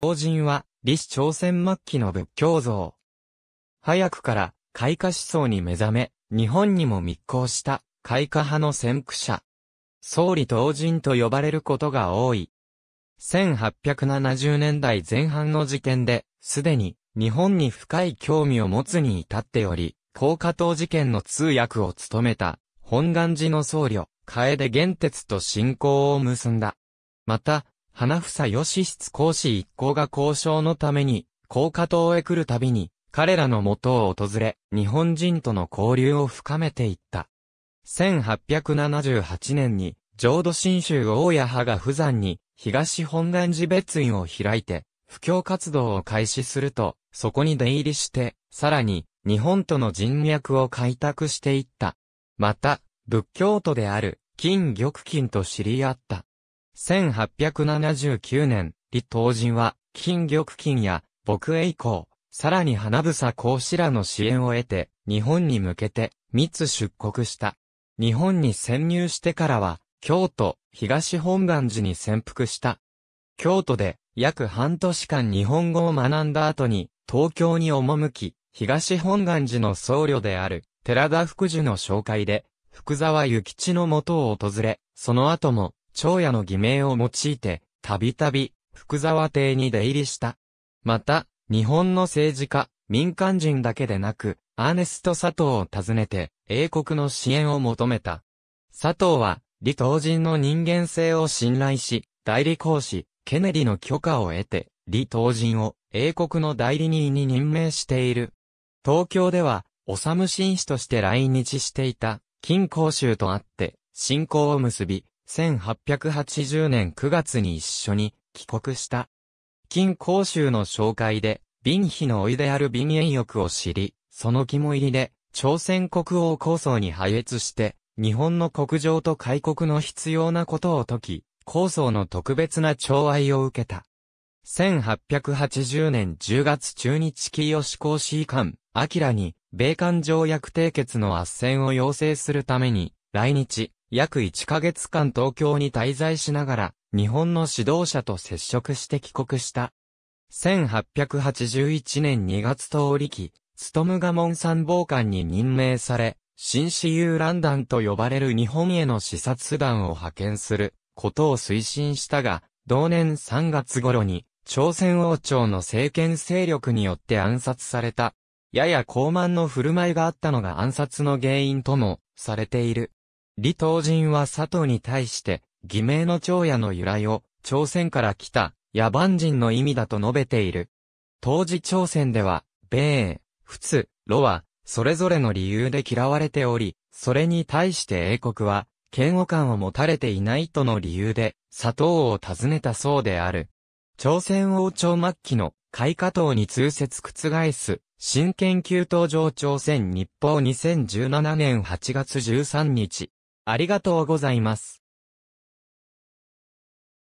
法人は、李氏朝鮮末期の仏教像。早くから、開花思想に目覚め、日本にも密航した、開花派の先駆者。総理当人と呼ばれることが多い。1870年代前半の時点で、すでに、日本に深い興味を持つに至っており、高架藤事件の通訳を務めた、本願寺の僧侶、楓玄哲と信仰を結んだ。また、花房義室講師一行が交渉のために、高架島へ来るたびに、彼らの元を訪れ、日本人との交流を深めていった。1878年に、浄土真宗大谷派が不山に、東本願寺別院を開いて、布教活動を開始すると、そこに出入りして、さらに、日本との人脈を開拓していった。また、仏教徒である、金玉金と知り合った。1879年、李東人は、金玉金や、牧営以降、さらに花房孔子らの支援を得て、日本に向けて、密出国した。日本に潜入してからは、京都、東本願寺に潜伏した。京都で、約半年間日本語を学んだ後に、東京に赴き、東本願寺の僧侶である、寺田福寿の紹介で、福沢諭吉のもとを訪れ、その後も、長屋の偽名を用いて、たびたび、福沢邸に出入りした。また、日本の政治家、民間人だけでなく、アーネスト佐藤を訪ねて、英国の支援を求めた。佐藤は、李当人の人間性を信頼し、代理講師、ケネディの許可を得て、李当人を英国の代理人に任命している。東京では、オサム紳士として来日していた、金公衆とあって、信仰を結び、1880年9月に一緒に帰国した。金甲州の紹介で、貧妃のおいである貧縁欲を知り、その肝入りで、朝鮮国王構想に配越して、日本の国情と開国の必要なことを解き、構想の特別な寵愛を受けた。1880年10月中日清志公使官、明に、米韓条約締結の斡旋を要請するために、来日、約1ヶ月間東京に滞在しながら、日本の指導者と接触して帰国した。1881年2月通り期、ガモン参謀官に任命され、新私遊ランダンと呼ばれる日本への視察団を派遣することを推進したが、同年3月頃に、朝鮮王朝の政権勢力によって暗殺された。やや高慢の振る舞いがあったのが暗殺の原因とも、されている。李東人は佐藤に対して、偽名の長屋の由来を、朝鮮から来た、野蛮人の意味だと述べている。当時朝鮮では、米英、仏、ロは、それぞれの理由で嫌われており、それに対して英国は、嫌悪感を持たれていないとの理由で、佐藤を訪ねたそうである。朝鮮王朝末期の開花党に通説覆す、新研究登場朝鮮日報2017年8月13日。ありがとうございます。